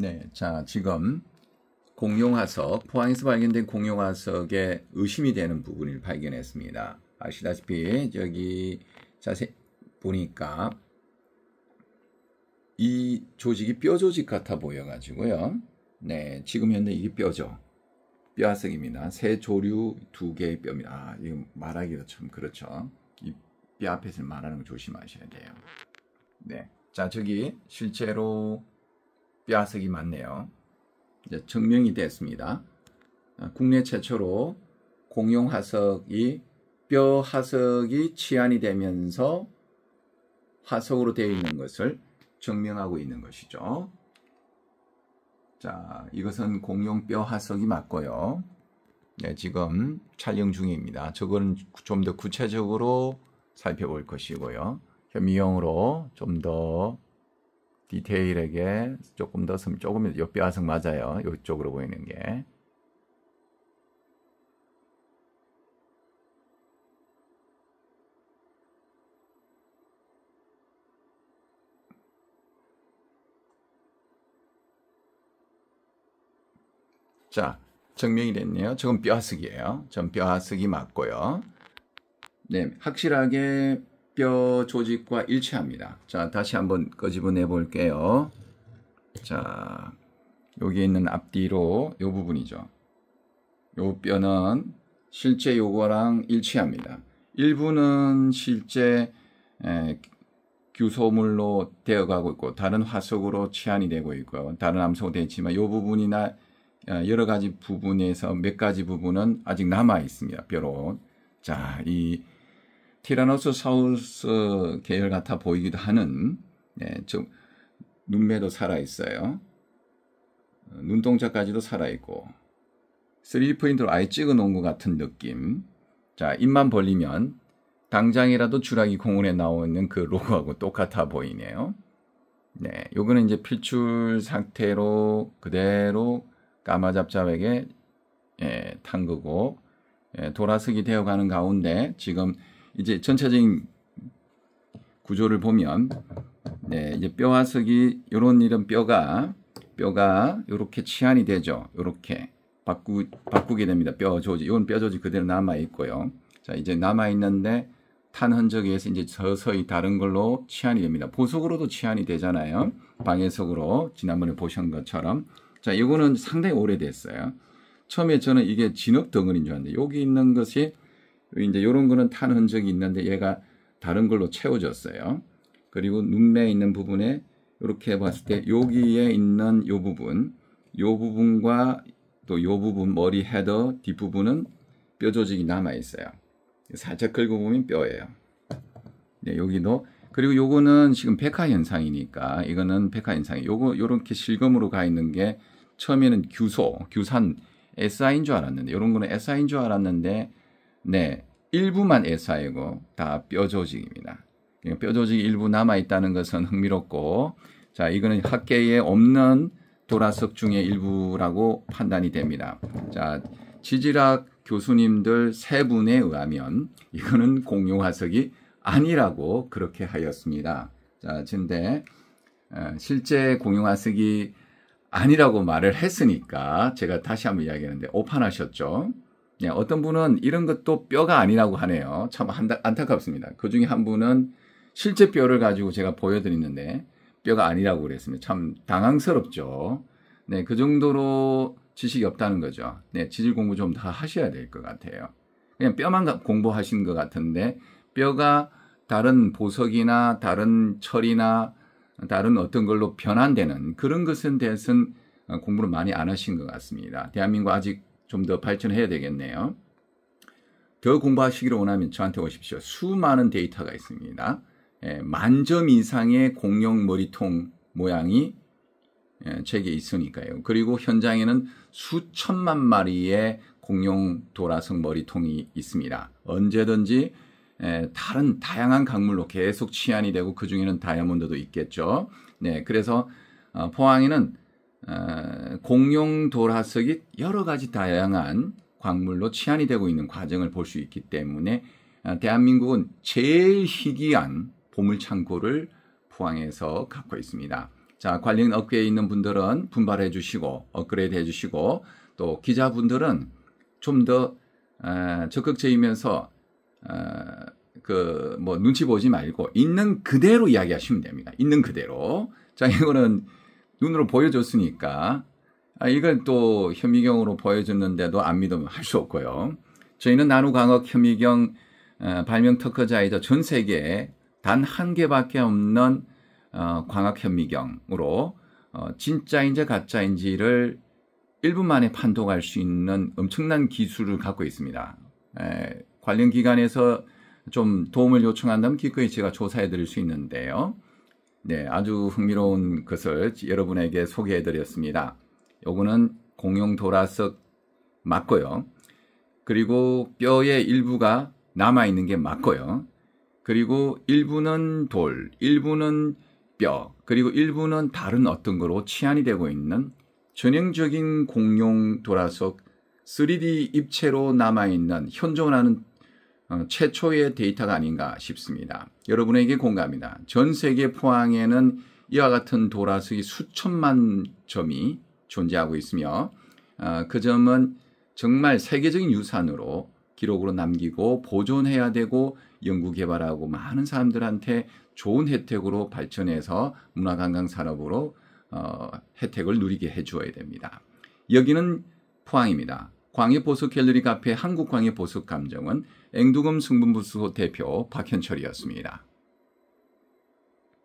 네, 자 지금 공룡화석 포항에서 발견된 공룡화석에 의심이 되는 부분을 발견했습니다. 아시다시피 여기 자세 보니까 이 조직이 뼈 조직 같아 보여가지고요. 네, 지금 현재 이게 뼈죠. 뼈화석입니다. 새 조류 두 개의 뼈입니다. 아, 이거 말하기가 참 그렇죠. 이뼈 앞에서 말하는 거 조심하셔야 돼요. 네, 자 저기 실제로 뼈아석이 맞네요 이제 증명이 됐습니다. 아, 국내 최초로 공용 화석이 뼈 화석이 치안이 되면서 화석으로 되어 있는 것을 증명하고 있는 것이죠. 자, 이것은 공용 뼈 화석이 맞고요. 네, 지금 촬영 중입니다. 저건좀 더 구체적으로 살펴볼 것이고요. 현 미용으로 좀더 디테일에게 조금 더 스면 조금 요 뼈아석 맞아요. 이쪽으로 보이는 게. 자, 증명이 됐네요. 저건 뼈아석이에요. 전 뼈아석이 맞고요. 네, 확실하게 뼈 조직과 일치합니다. 자, 다시 한번 꺼집어내 볼게요. 자, 여기 있는 앞뒤로 이 부분이죠. 이 뼈는 실제 요거랑 일치합니다. 일부는 실제 에, 규소물로 되어가고 있고 다른 화석으로 치안이 되고 있고 다른 암석으로 되어 있지만 이 부분이나 여러 가지 부분에서 몇 가지 부분은 아직 남아 있습니다. 뼈로. 자, 이 티라노스 사우스 계열 같아 보이기도 하는 예, 좀 눈매도 살아 있어요. 눈동자까지도 살아 있고 3D 프린터로 아예 찍어 놓은 것 같은 느낌. 자, 입만 벌리면 당장이라도 주라기 공원에 나오는 그 로고하고 똑같아 보이네요. 네, 요거는 이제 필출 상태로 그대로 까마잡잡하게 예, 탄 거고 예, 돌아서기 되어가는 가운데 지금 이제 전체적인 구조를 보면 네, 이제 뼈와 석이 요런 이런 뼈가 뼈가 요렇게 치환이 되죠. 요렇게 바꾸 바꾸게 됩니다. 뼈 조직. 이건뼈 조직 그대로 남아 있고요. 자, 이제 남아 있는데 탄 흔적에서 이제 서서히 다른 걸로 치환이 됩니다. 보석으로도 치환이 되잖아요. 방해석으로 지난번에 보신 것처럼. 자, 이거는 상당히 오래됐어요. 처음에 저는 이게 진흙 덩어리인 줄 알았는데 여기 있는 것이 이제 요런 거는 탄 흔적이 있는데 얘가 다른 걸로 채워졌어요. 그리고 눈매 있는 부분에 이렇게 봤을 때 여기에 있는 요 부분, 요 부분과 또요 부분 머리 헤더 뒷부분은 뼈 조직이 남아 있어요. 살짝 긁어 보면 뼈예요. 네, 여기도 그리고 요거는 지금 백화 현상이니까 이거는 백화 현상이 요거 요렇게 실검으로 가 있는 게 처음에는 규소, 규산 SI인 줄 알았는데 요런 거는 SI인 줄 알았는데 네, 일부만 에사이고다뼈 조직입니다. 예, 뼈 조직 일부 남아 있다는 것은 흥미롭고 자, 이거는 학계에 없는 도라석 중의 일부라고 판단이 됩니다. 자, 지질학 교수님들 세 분에 의하면 이거는 공유화석이 아니라고 그렇게 하였습니다. 자, 근데 어, 실제 공유화석이 아니라고 말을 했으니까 제가 다시 한번 이야기하는데 오판하셨죠. 예, 어떤 분은 이런 것도 뼈가 아니라고 하네요. 참 안타, 안타깝습니다. 그 중에 한 분은 실제 뼈를 가지고 제가 보여드리는데 뼈가 아니라고 그랬습니다. 참 당황스럽죠. 네, 그 정도로 지식이 없다는 거죠. 네, 지질 공부 좀 다 하셔야 될 것 같아요. 그냥 뼈만 공부하신 것 같은데 뼈가 다른 보석이나 다른 철이나 다른 어떤 걸로 변환되는 그런 것은 대해서는 어, 공부를 많이 안 하신 것 같습니다. 대한민국 아직 좀더 발전해야 되겠네요. 더 공부하시기를 원하면 저한테 오십시오. 수많은 데이터가 있습니다. 예, 만점 이상의 공룡 머리통 모양이 예, 책에 있으니까요. 그리고 현장에는 수천만 마리의 공룡 도라성 머리통이 있습니다. 언제든지 예, 다른 다양한 강물로 계속 치안이 되고 그 중에는 다이아몬드도 있겠죠. 네, 그래서 어, 포항에는 어, 공룡 돌화석이 여러 가지 다양한 광물로 치안이 되고 있는 과정을 볼 수 있기 때문에 어, 대한민국은 제일 희귀한 보물창고를 포항에서 갖고 있습니다. 자, 관련 업계에 있는 분들은 분발해 주시고 업그레이드 해 주시고 또 기자분들은 좀더 어, 적극적이면서 그뭐 눈치 보지 말고 있는 그대로 이야기하시면 됩니다. 있는 그대로. 자, 이거는 눈으로 보여줬으니까 아, 이걸 또 현미경으로 보여줬는데도 안 믿으면 할 수 없고요. 저희는 나노광학 현미경 어, 발명 특허자이자 전 세계에 단 한 개밖에 없는 어, 광학 현미경으로 어, 진짜인지 가짜인지를 1분 만에 판독할 수 있는 엄청난 기술을 갖고 있습니다. 에, 관련 기관에서 좀 도움을 요청한다면 기꺼이 제가 조사해 드릴 수 있는데요. 네, 아주 흥미로운 것을 여러분에게 소개해 드렸습니다. 요거는 공용 도라석 맞고요. 그리고 뼈의 일부가 남아 있는 게 맞고요. 그리고 일부는 돌, 일부는 뼈, 그리고 일부는 다른 어떤 거로 치안이 되고 있는 전형적인 공룡 도라석 3D 입체로 남아 있는 현존하는 어, 최초의 데이터가 아닌가 싶습니다. 여러분에게 공감합니다전 세계 포항에는 이와 같은 도라스의 수천만 점이 존재하고 있으며 어, 그 점은 정말 세계적인 유산으로 기록으로 남기고 보존해야 되고 연구 개발하고 많은 사람들한테 좋은 혜택으로 발전해서 문화관광 산업으로 어, 혜택을 누리게 해주어야 됩니다. 여기는 포항입니다. 광해보석 갤러리 카페 한국광해보석 감정은 앵두금 승분부수 대표 박현철이었습니다.